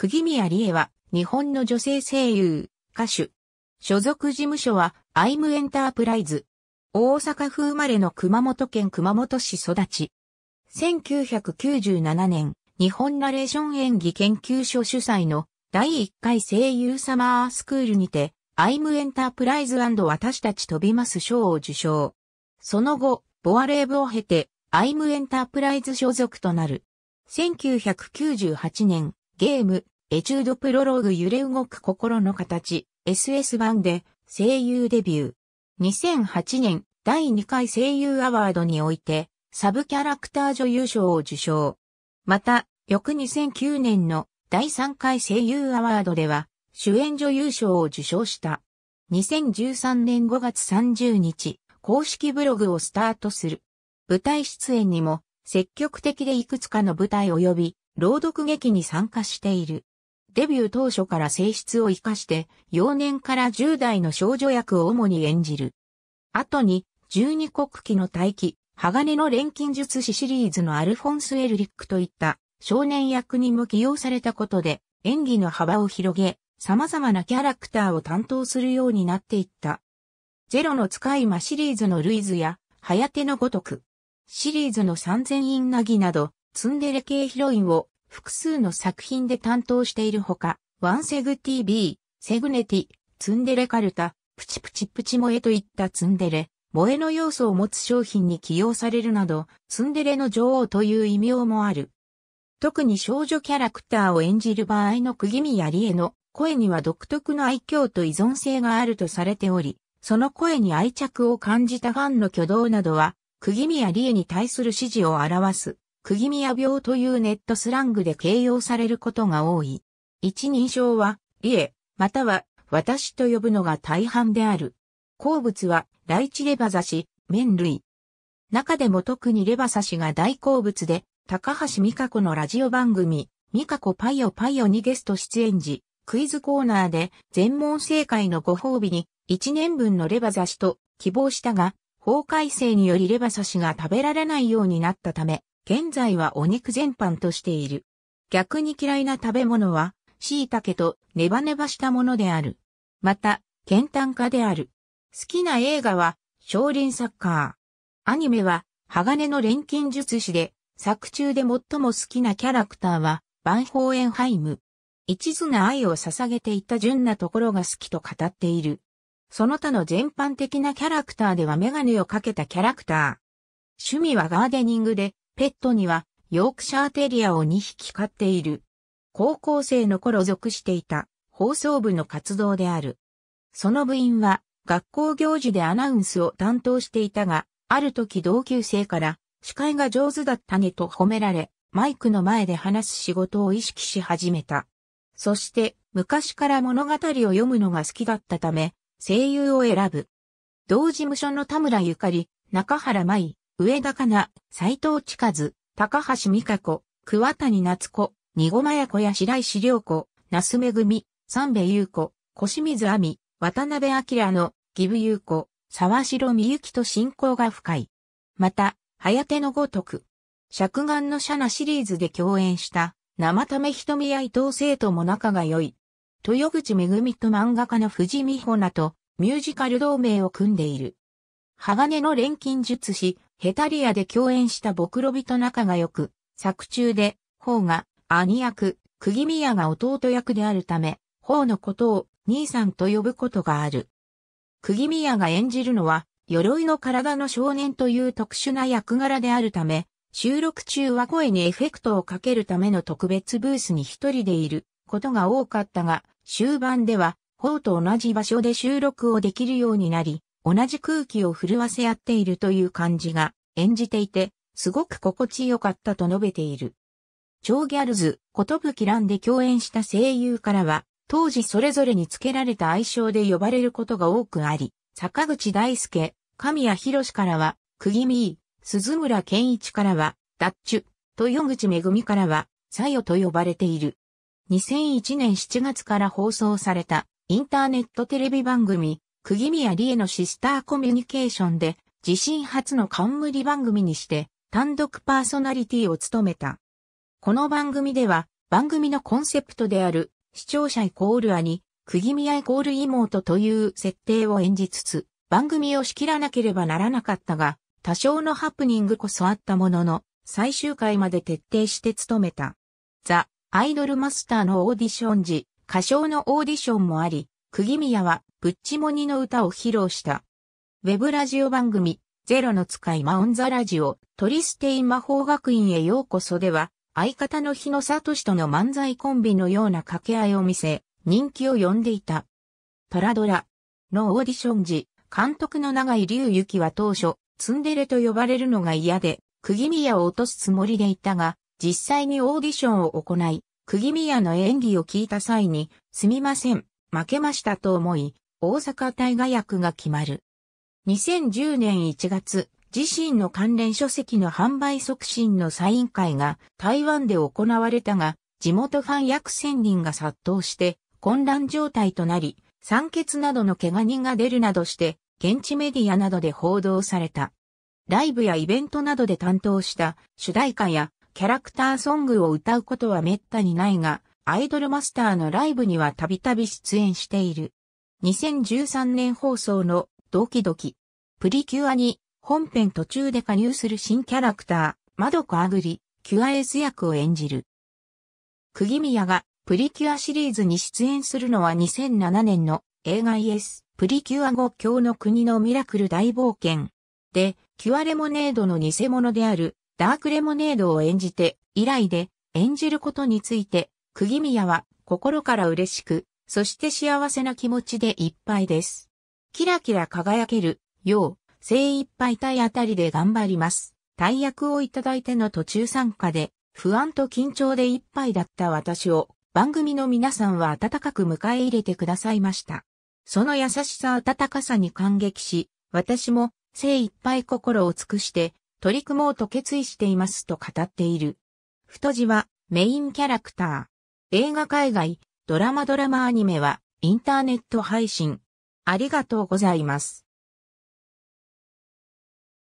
釘宮理恵は、日本の女性声優、歌手。所属事務所は、アイムエンタープライズ。大阪府生まれの熊本県熊本市育ち。1997年、日本ナレーション演技研究所主催の第1回声優サマースクールにて、アイムエンタープライズ私たち飛びます賞を受賞。その後、ボアレーブを経て、アイムエンタープライズ所属となる。1998年、ゲーム、エチュードプロローグ揺れ動く心の形、SS 版で声優デビュー。2008年第2回声優アワードにおいて、サブキャラクター女優賞を受賞。また、翌2009年の第3回声優アワードでは、主演女優賞を受賞した。2013年5月30日、公式ブログをスタートする。舞台出演にも積極的でいくつかの舞台及び、朗読劇に参加している。デビュー当初から性質を活かして、幼年から10代の少女役を主に演じる。後に、十二国旗の大器、鋼の錬金術師シリーズのアルフォンス・エルリックといった少年役にも起用されたことで演技の幅を広げ、様々なキャラクターを担当するようになっていった。ゼロの使い魔シリーズのルイズや、早手のごとく、シリーズの三千院なぎなど、ツンデレ系ヒロインを複数の作品で担当しているほか、ワンセグ TV、セグネティ、ツンデレカルタ、プチプチプチ萌えといったツンデレ、萌えの要素を持つ商品に起用されるなど、ツンデレの女王という異名もある。特に少女キャラクターを演じる場合の釘宮理恵の声には独特の愛嬌と依存性があるとされており、その声に愛着を感じたファンの挙動などは、釘宮理恵に対する支持を表す釘宮病というネットスラングで形容されることが多い。一人称は、理恵、または、私と呼ぶのが大半である。好物は、ライチレバ刺し、麺類。中でも特にレバ刺しが大好物で、高橋美香子のラジオ番組、美香子パイオパイオにゲスト出演時、クイズコーナーで、全問正解のご褒美に、1年分のレバ刺しと希望したが、法改正によりレバ刺しが食べられないようになったため、現在はお肉全般としている。逆に嫌いな食べ物は、椎茸とネバネバしたものである。また、健単化である。好きな映画は、少林サッカー。アニメは、鋼の錬金術師で、作中で最も好きなキャラクターは、バンホーエンハイム。一途な愛を捧げていた純なところが好きと語っている。その他の全般的なキャラクターではメガネをかけたキャラクター。趣味はガーデニングで、ペットには、ヨークシャーテリアを2匹飼っている。高校生の頃属していた放送部の活動である。その部員は学校行事でアナウンスを担当していたが、ある時同級生から司会が上手だったねと褒められ、マイクの前で話す仕事を意識し始めた。そして昔から物語を読むのが好きだったため、声優を選ぶ。同事務所の田村ゆかり、中原舞、上田かな、斎藤千和、高橋美香子、桑谷夏子、二駒屋子や白石良子、那須めぐみ、三部優子、小清水亜美、渡辺明の、ギブ優子、沢城美ゆと親交が深い。また、早手のごとく、尺眼のシャナシリーズで共演した、生ため瞳や伊藤生徒も仲が良い。豊口めぐみと漫画家の藤美穂菜と、ミュージカル同盟を組んでいる。鋼の錬金術師、ヘタリアで共演したボクロビと仲が良く、作中で、ホが、兄役、釘宮が弟役であるため、ホのことを、兄さんと呼ぶことがある。釘宮が演じるのは、鎧の体の少年という特殊な役柄であるため、収録中は声にエフェクトをかけるための特別ブースに一人でいることが多かったが、終盤では、ホと同じ場所で収録をできるようになり、同じ空気を震わせ合っているという感じが演じていて、すごく心地よかったと述べている。超ギャルズ、ことぶきランで共演した声優からは、当時それぞれに付けられた愛称で呼ばれることが多くあり、坂口大輔、神谷博士からは、くぎみー、鈴村健一からは、ダッチュ、豊口めぐみからは、さよと呼ばれている。2001年7月から放送されたインターネットテレビ番組、釘宮理恵のシスターコミュニケーションで、自身初の冠番組にして、単独パーソナリティを務めた。この番組では、番組のコンセプトである、視聴者イコール兄、釘宮イコール妹という設定を演じつつ、番組を仕切らなければならなかったが、多少のハプニングこそあったものの、最終回まで徹底して務めた。ザ・アイドルマスターのオーディション時、歌唱のオーディションもあり、釘宮は、プッチモニの歌を披露した。ウェブラジオ番組、ゼロの使いマオンザラジオ、トリステイ魔法学院へようこそでは、相方の日野聡との漫才コンビのような掛け合いを見せ、人気を呼んでいた。パラドラのオーディション時、監督の長井隆之は当初、ツンデレと呼ばれるのが嫌で、釘宮を落とすつもりでいたが、実際にオーディションを行い、釘宮の演技を聞いた際に、すみません、負けましたと思い、大阪大河役が決まる。2010年1月、自身の関連書籍の販売促進のサイン会が台湾で行われたが、地元ファン約1000人が殺到して混乱状態となり、酸欠などの怪我人が出るなどして、現地メディアなどで報道された。ライブやイベントなどで担当した主題歌やキャラクターソングを歌うことは滅多にないが、アイドルマスターのライブにはたびたび出演している。2013年放送のドキドキ。プリキュアに本編途中で加入する新キャラクター、マドコアグリ、キュアエース役を演じる。釘宮がプリキュアシリーズに出演するのは2007年の映画イエス、プリキュア今教の国のミラクル大冒険。で、キュアレモネードの偽物であるダークレモネードを演じて以来で演じることについて釘宮は心から嬉しく、そして幸せな気持ちでいっぱいです。キラキラ輝けるよう、精一杯体あたりで頑張ります。大役をいただいての途中参加で、不安と緊張でいっぱいだった私を、番組の皆さんは温かく迎え入れてくださいました。その優しさ温かさに感激し、私も精一杯心を尽くして取り組もうと決意していますと語っている。太字はメインキャラクター。映画海外、ドラマドラマアニメはインターネット配信。ありがとうございます。